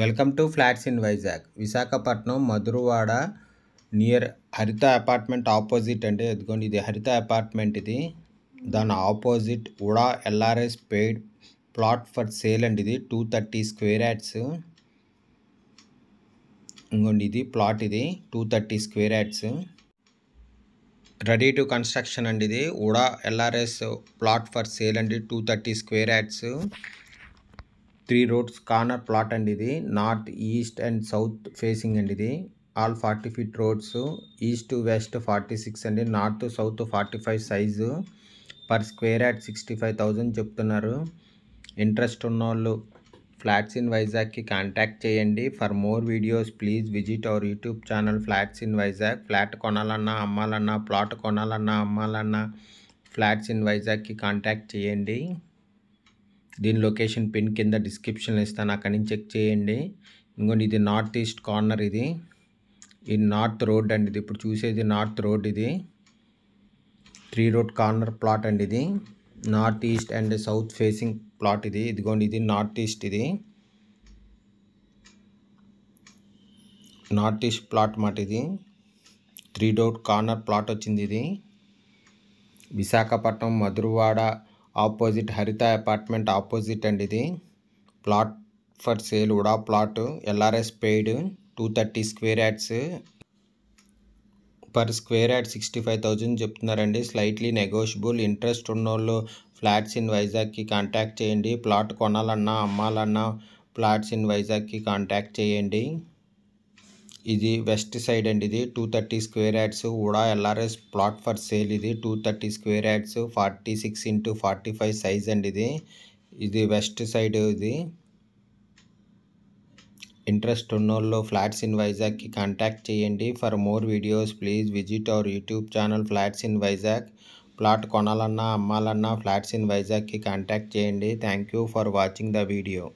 welcome to flats in Vizag Visakhapatnam Madhurawada near Haritha apartment opposite అంటే ఎదుగుకోండి ఇది హరిత అపార్ట్మెంట్ ఇది దాని opposite UDA LRS paid plot for sale అండి ఇది టూ థర్టీ స్క్వేర్ యాడ్స్ ఇంకోండి ఇది ప్లాట్ ఇది two thirty square yards ready to construction అండి ఇది UDA LRS plot for sale అండి two thirty square yards three roads corner plot అండి ఇది north east and south facing అండి ఇది all forty feet roads east west forty six అండి north south forty five size per square yard sixty five thousand చెప్తున్నారు interest ఉన్నోళ్ళు flats in వైజాగ్కి contact చేయండి for more videos please visit our YouTube channel flats in Vizag flat కొనాలన్నా అమ్మాలన్నా plot కొనాలన్నా అమ్మాలన్నా flats in వైజాగ్కి కాంటాక్ట్ చేయండి దీని లొకేషన్ పిన్ కింద డిస్క్రిప్షన్లో ఇస్తాను అక్కడి నుంచి చెక్ చేయండి ఇంకోటి ఇది నార్త్ ఈస్ట్ కార్నర్ ఇది ఇది నార్త్ రోడ్ అండి ఇది ఇప్పుడు చూసేది నార్త్ రోడ్ ఇది త్రీ రోడ్ కార్నర్ ప్లాట్ అండి ఇది north east and south facing plot ఇది ఇదిగోండి ఇది నార్త్ ఈస్ట్ ఇది నార్త్ ఈస్ట్ ప్లాట్ మాట ఇది త్రీ డౌట్ కార్నర్ ప్లాట్ వచ్చింది ఇది Visakhapatnam Madhurawada opposite Haritha apartment opposite అండి ఇది plot for sale UDA plot LRS paid two thirty square yards per square yard sixty five thousand చెప్తున్నారండి స్లైట్లీ నెగోషియబుల్ ఇంట్రెస్ట్ ఉన్నోళ్ళు ఫ్లాట్స్ ఇన్ వైజాగ్కి కాంటాక్ట్ చేయండి ప్లాట్ కొనాలన్నా అమ్మాలన్నా ఫ్లాట్స్ ఇన్ వైజాగ్కి కాంటాక్ట్ చేయండి ఇది వెస్ట్ సైడ్ అండి ఇది two thirty square yards UDA LRS plot for sale ఇది two thirty square yards forty six into forty five size అండి ఇది ఇది వెస్ట్ సైడ్ ఇది ఇంట్రెస్ట్ ఉన్నోళ్ళు ఫ్లాట్స్ ఇన్ వైజాగ్కి కాంటాక్ట్ చేయండి for more videos please visit our YouTube channel flats in Vizag plot కొనాలన్నా అమ్మాలన్నా ఫ్లాట్స్ ఇన్ వైజాగ్కి కాంటాక్ట్ చేయండి thank you for watching the video